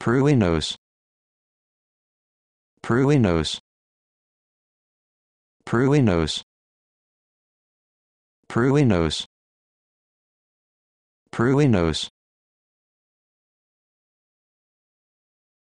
Pruinos Pruinos Pruinos Pruinos Pruinos